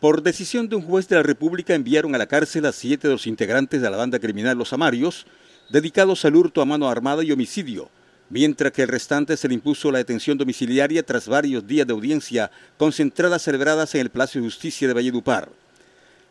Por decisión de un juez de la República enviaron a la cárcel a siete de los integrantes de la banda criminal Los Amarios, dedicados al hurto a mano armada y homicidio, mientras que el restante se le impuso la detención domiciliaria tras varios días de audiencia concentradas celebradas en el Palacio de Justicia de Valledupar.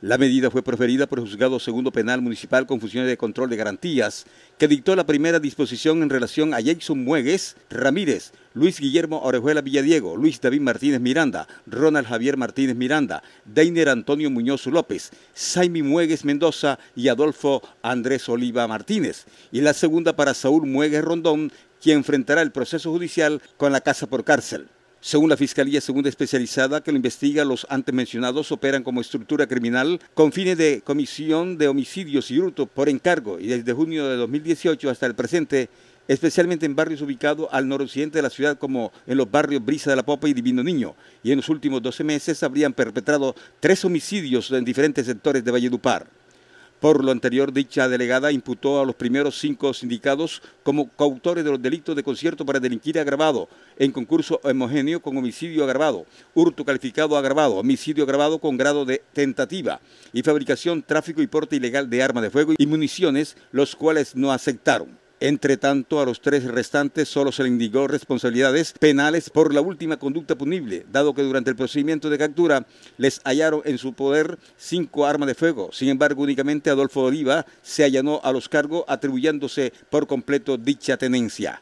La medida fue preferida por el juzgado segundo penal municipal con funciones de control de garantías, que dictó la primera disposición en relación a Jason Muegues Ramírez, Luis Guillermo Orejuela Villadiego, Luis David Martínez Miranda, Ronald Javier Martínez Miranda, Deiner Antonio Muñoz López, Saimi Muegues Mendoza y Adolfo Andrés Oliva Martínez, y la segunda para Saúl Muegues Rondón, quien enfrentará el proceso judicial con la casa por cárcel. Según la Fiscalía Segunda Especializada que lo investiga, los antes mencionados operan como estructura criminal con fines de comisión de homicidios y hurto por encargo y desde junio de 2018 hasta el presente, especialmente en barrios ubicados al noroccidente de la ciudad como en los barrios Brisa de la Popa y Divino Niño. Y en los últimos 12 meses habrían perpetrado tres homicidios en diferentes sectores de Valledupar. Por lo anterior, dicha delegada imputó a los primeros cinco sindicados como coautores de los delitos de concierto para delinquir agravado, en concurso homogéneo con homicidio agravado, hurto calificado agravado, homicidio agravado con grado de tentativa y fabricación, tráfico y porte ilegal de armas de fuego y municiones, los cuales no aceptaron. Entre tanto, a los tres restantes solo se le indicó responsabilidades penales por la última conducta punible, dado que durante el procedimiento de captura les hallaron en su poder cinco armas de fuego. Sin embargo, únicamente Adolfo Oliva se allanó a los cargos atribuyéndose por completo dicha tenencia.